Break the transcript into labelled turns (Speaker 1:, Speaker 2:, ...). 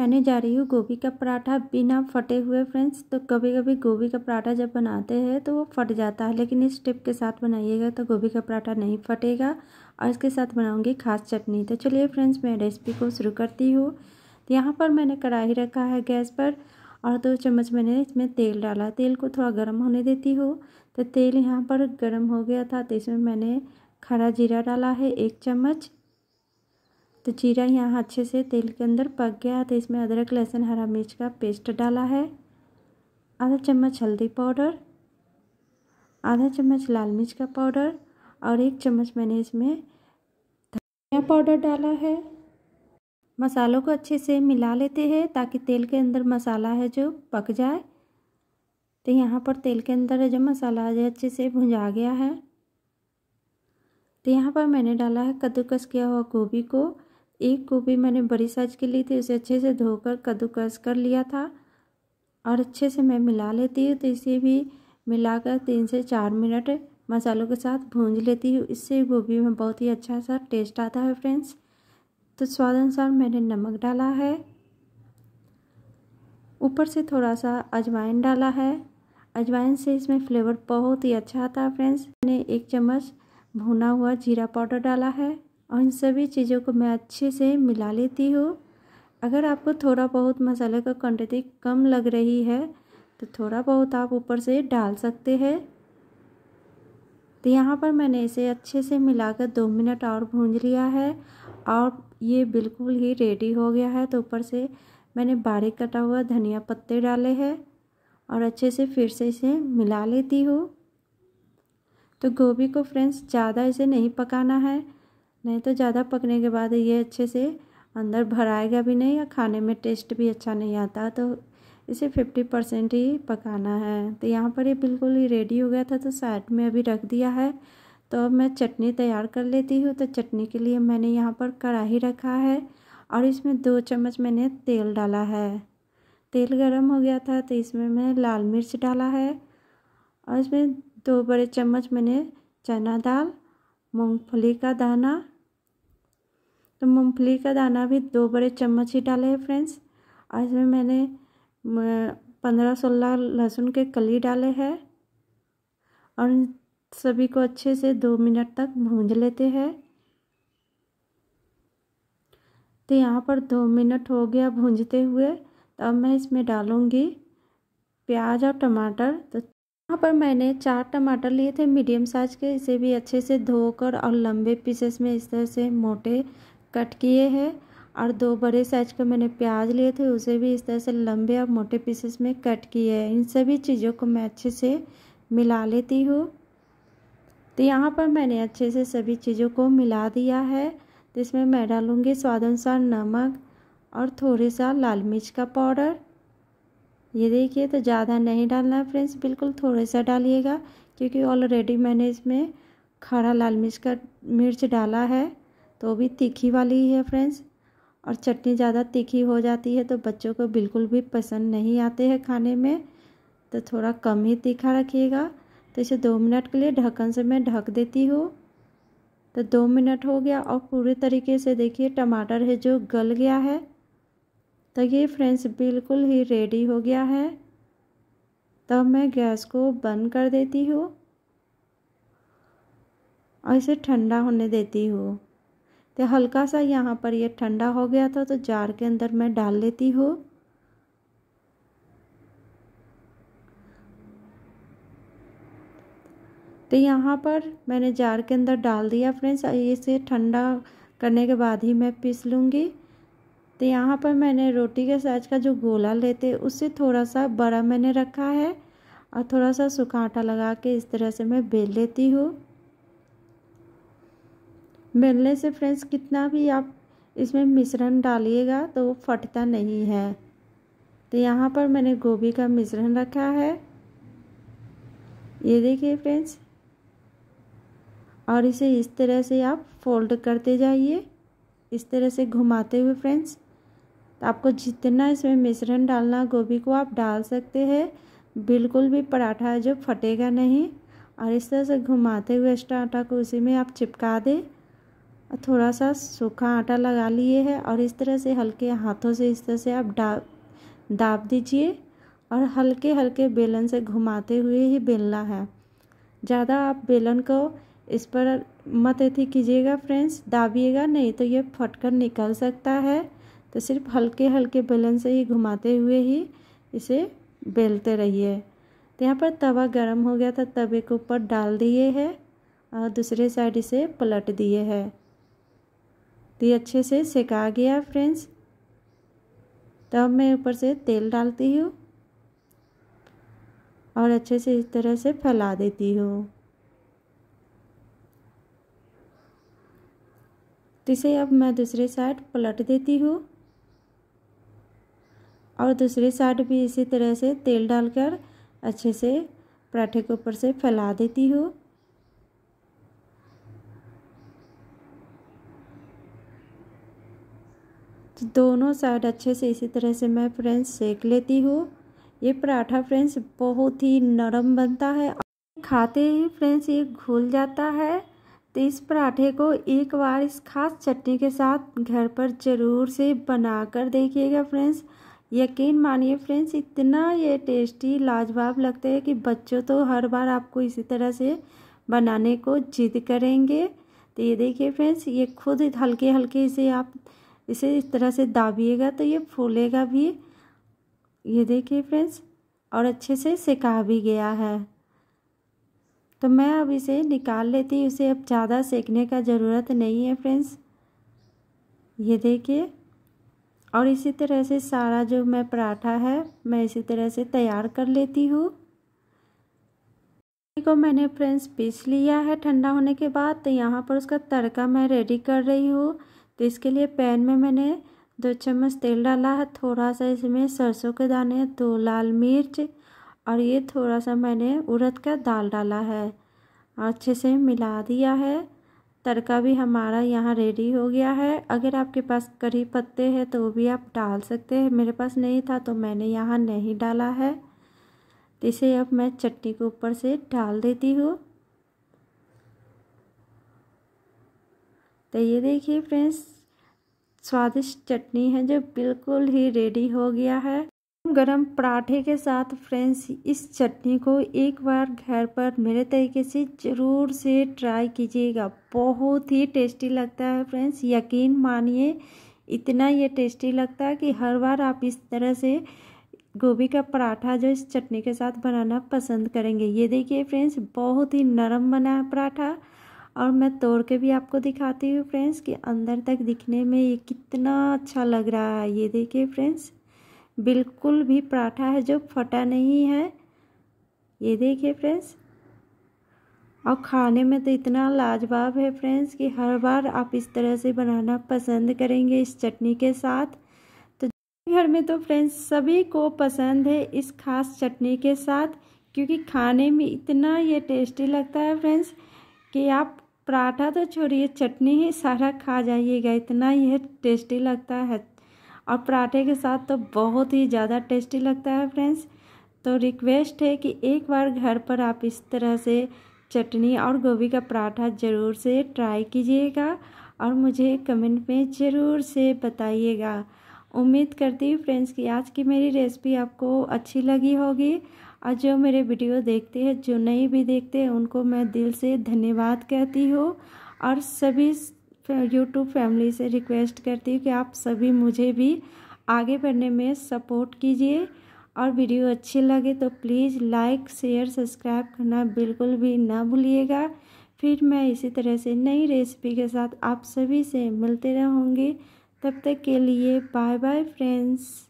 Speaker 1: बनाने जा रही हूँ गोभी का पराठा बिना फटे हुए फ्रेंड्स तो कभी कभी गोभी का पराठा जब बनाते हैं तो वो फट जाता है लेकिन इस टिप के साथ बनाइएगा तो गोभी का पराठा नहीं फटेगा और इसके साथ बनाऊँगी खास चटनी तो चलिए फ्रेंड्स मैं रेसिपी को शुरू करती हूँ तो यहाँ पर मैंने कढ़ाई रखा है गैस पर और दो चम्मच मैंने इसमें तेल डाला तेल को थोड़ा गर्म होने देती हूँ तो तेल यहाँ पर गर्म हो गया था तो इसमें मैंने खड़ा जीरा डाला है एक चम्मच तो जीरा यहाँ अच्छे से तेल के अंदर पक गया तो इसमें अदरक लहसुन हरा मिर्च का पेस्ट डाला है आधा चम्मच हल्दी पाउडर आधा चम्मच लाल मिर्च का पाउडर और एक चम्मच मैंने इसमें धनिया पाउडर डाला है मसालों को अच्छे से मिला लेते हैं ताकि तेल के अंदर मसाला है जो पक जाए तो यहाँ पर तेल के अंदर जो मसाला है अच्छे से भुंजा गया है तो यहाँ पर मैंने डाला है कद्दूकस किया हुआ गोभी को एक गोभी मैंने बड़ी साइज की ली थी उसे अच्छे से धोकर कद्दूकस कर लिया था और अच्छे से मैं मिला लेती हूँ तो इसे भी मिलाकर तीन से चार मिनट मसालों के साथ भूंज लेती हूँ इससे गोभी में बहुत ही अच्छा सा टेस्ट आता है फ्रेंड्स तो स्वाद अनुसार मैंने नमक डाला है ऊपर से थोड़ा सा अजवाइन डाला है अजवाइन से इसमें फ्लेवर बहुत ही अच्छा आता है फ्रेंड्स मैंने एक चम्मच भुना हुआ जीरा पाउडर डाला है और इन सभी चीज़ों को मैं अच्छे से मिला लेती हूँ अगर आपको थोड़ा बहुत मसाले का क्वान्टिटी कम लग रही है तो थोड़ा बहुत आप ऊपर से डाल सकते हैं तो यहाँ पर मैंने इसे अच्छे से मिलाकर दो मिनट और भूंज लिया है और ये बिल्कुल ही रेडी हो गया है तो ऊपर से मैंने बारीक कटा हुआ धनिया पत्ते डाले हैं और अच्छे से फिर से इसे मिला लेती हूँ तो गोभी को फ्रेंड्स ज़्यादा इसे नहीं पकाना है नहीं तो ज़्यादा पकने के बाद ये अच्छे से अंदर भराएगा भी नहीं या खाने में टेस्ट भी अच्छा नहीं आता तो इसे फिफ्टी परसेंट ही पकाना है तो यहाँ पर ये बिल्कुल ही रेडी हो गया था तो साइड में अभी रख दिया है तो अब मैं चटनी तैयार कर लेती हूँ तो चटनी के लिए मैंने यहाँ पर कढ़ाही रखा है और इसमें दो चम्मच मैंने तेल डाला है तेल गर्म हो गया था तो इसमें मैं लाल मिर्च डाला है और इसमें दो बड़े चम्मच मैंने चना दाल मूंगफली का दाना तो मूंगफली का दाना भी दो बड़े चम्मच ही डाले हैं फ्रेंड्स और इसमें मैंने पंद्रह सोलह लहसुन के कली डाले हैं और सभी को अच्छे से दो मिनट तक भूंज लेते हैं तो यहाँ पर दो मिनट हो गया भूंजते हुए तो अब मैं इसमें डालूँगी प्याज और टमाटर तो यहाँ पर मैंने चार टमाटर लिए थे मीडियम साइज के इसे भी अच्छे से धोकर और लंबे पीसेस में इस तरह से मोटे कट किए हैं और दो बड़े साइज के मैंने प्याज लिए थे उसे भी इस तरह से लंबे और मोटे पीसेस में कट किए हैं इन सभी चीज़ों को मैं अच्छे से मिला लेती हूँ तो यहाँ पर मैंने अच्छे से सभी चीज़ों को मिला दिया है तो इसमें मैं डालूँगी स्वाद अनुसार नमक और थोड़े सा लाल मिर्च का पाउडर ये देखिए तो ज़्यादा नहीं डालना है फ्रेंड्स बिल्कुल थोड़े सा डालिएगा क्योंकि ऑलरेडी मैंने इसमें खड़ा लाल मिर्च का मिर्च डाला है तो भी तीखी वाली ही है फ्रेंड्स और चटनी ज़्यादा तीखी हो जाती है तो बच्चों को बिल्कुल भी पसंद नहीं आते हैं खाने में तो थोड़ा कम ही तीखा रखिएगा तो इसे दो मिनट के लिए ढक्कन से मैं ढक देती हूँ तो दो मिनट हो गया और पूरे तरीके से देखिए टमाटर है जो गल गया है तो ये फ्रेंड्स बिल्कुल ही रेडी हो गया है तब तो मैं गैस को बंद कर देती हूँ और इसे ठंडा होने देती हूँ तो हल्का सा यहाँ पर ये ठंडा हो गया था तो जार के अंदर मैं डाल लेती हूँ तो यहाँ पर मैंने जार के अंदर डाल दिया फ्रेंड्स इसे ठंडा करने के बाद ही मैं पीस लूँगी तो यहाँ पर मैंने रोटी के साइज का जो गोला लेते उससे थोड़ा सा बड़ा मैंने रखा है और थोड़ा सा सूखा आटा लगा के इस तरह से मैं बेल लेती हूँ बेलने से फ्रेंड्स कितना भी आप इसमें मिश्रण डालिएगा तो वो फटता नहीं है तो यहाँ पर मैंने गोभी का मिश्रण रखा है ये देखिए फ्रेंड्स और इसे इस तरह से आप फोल्ड करते जाइए इस तरह से घुमाते हुए फ्रेंड्स तो आपको जितना इसमें मिश्रण डालना गोभी को आप डाल सकते हैं बिल्कुल भी पराठा है जो फटेगा नहीं और इस तरह से घुमाते हुए एक्स्ट्रा आटा को उसी में आप चिपका दें थोड़ा सा सूखा आटा लगा लिए है और इस तरह से हल्के हाथों से इस तरह से आप डाब दाब दीजिए और हल्के हल्के बेलन से घुमाते हुए ही बेलना है ज़्यादा आप बेलन को इस पर मत अथी कीजिएगा फ्रेंड्स दाबिएगा नहीं तो ये फटकर निकल सकता है तो सिर्फ हल्के हल्के बेलन से ही घुमाते हुए ही इसे बेलते रहिए तो यहाँ पर तवा गर्म हो गया था तवे के ऊपर डाल दिए है और दूसरे साइड इसे पलट दिए है तो ये अच्छे से सेका गया फ्रेंड्स तब तो मैं ऊपर से तेल डालती हूँ और अच्छे से इस तरह से फैला देती हूँ तो इसे अब मैं दूसरे साइड पलट देती हूँ और दूसरी साइड भी इसी तरह से तेल डालकर अच्छे से पराठे के ऊपर से फैला देती हूँ तो दोनों साइड अच्छे से इसी तरह से मैं फ्रेंड्स सेक लेती हूँ ये पराठा फ्रेंड्स बहुत ही नरम बनता है खाते ही फ्रेंड्स ये घुल जाता है तो इस पराठे को एक बार इस खास चटनी के साथ घर पर ज़रूर से बनाकर देखिएगा फ्रेंड्स यकीन मानिए फ्रेंड्स इतना ये टेस्टी लाजवाब लगता है कि बच्चों तो हर बार आपको इसी तरह से बनाने को जिद करेंगे तो ये देखिए फ्रेंड्स ये खुद हल्के हल्के इसे आप इसे इस तरह से दाबिएगा तो ये फूलेगा भी ये देखिए फ्रेंड्स और अच्छे से सेका भी गया है तो मैं अब इसे निकाल लेती उसे अब ज़्यादा सेकने का ज़रूरत नहीं है फ्रेंड्स ये देखिए और इसी तरह से सारा जो मैं पराठा है मैं इसी तरह से तैयार कर लेती हूँ को मैंने फ्रेंड्स पीस लिया है ठंडा होने के बाद तो यहाँ पर उसका तड़का मैं रेडी कर रही हूँ तो इसके लिए पैन में मैंने दो चम्मच तेल डाला है थोड़ा सा इसमें सरसों के दाने दो लाल मिर्च और ये थोड़ा सा मैंने उड़द का दाल डाला है अच्छे से मिला दिया है तड़का भी हमारा यहाँ रेडी हो गया है अगर आपके पास करी पत्ते हैं तो वो भी आप डाल सकते हैं मेरे पास नहीं था तो मैंने यहाँ नहीं डाला है तो इसे अब मैं चटनी के ऊपर से डाल देती हूँ तो ये देखिए फ्रेंड्स स्वादिष्ट चटनी है जो बिल्कुल ही रेडी हो गया है गरम पराठे के साथ फ्रेंड्स इस चटनी को एक बार घर पर मेरे तरीके से ज़रूर से ट्राई कीजिएगा बहुत ही टेस्टी लगता है फ्रेंड्स यकीन मानिए इतना ये टेस्टी लगता है कि हर बार आप इस तरह से गोभी का पराठा जो इस चटनी के साथ बनाना पसंद करेंगे ये देखिए फ्रेंड्स बहुत ही नरम बना है पराठा और मैं तोड़ के भी आपको दिखाती हूँ फ्रेंड्स कि अंदर तक दिखने में ये कितना अच्छा लग रहा है ये देखिए फ्रेंड्स बिल्कुल भी पराठा है जो फटा नहीं है ये देखिए फ्रेंड्स और खाने में तो इतना लाजवाब है फ्रेंड्स कि हर बार आप इस तरह से बनाना पसंद करेंगे इस चटनी के साथ तो घर में तो फ्रेंड्स सभी को पसंद है इस खास चटनी के साथ क्योंकि खाने में इतना ये टेस्टी लगता है फ्रेंड्स कि आप पराठा तो छोड़िए चटनी ही सारा खा जाइएगा इतना यह टेस्टी लगता है और पराठे के साथ तो बहुत ही ज़्यादा टेस्टी लगता है फ्रेंड्स तो रिक्वेस्ट है कि एक बार घर पर आप इस तरह से चटनी और गोभी का पराठा ज़रूर से ट्राई कीजिएगा और मुझे कमेंट में ज़रूर से बताइएगा उम्मीद करती हूँ फ्रेंड्स कि आज की मेरी रेसिपी आपको अच्छी लगी होगी और जो मेरे वीडियो देखते हैं जो नहीं भी देखते हैं उनको मैं दिल से धन्यवाद कहती हूँ और सभी यूट्यूब तो फैमिली से रिक्वेस्ट करती हूँ कि आप सभी मुझे भी आगे बढ़ने में सपोर्ट कीजिए और वीडियो अच्छी लगे तो प्लीज़ लाइक शेयर सब्सक्राइब करना बिल्कुल भी ना भूलिएगा फिर मैं इसी तरह से नई रेसिपी के साथ आप सभी से मिलते रहूँगी तब तक के लिए बाय बाय फ्रेंड्स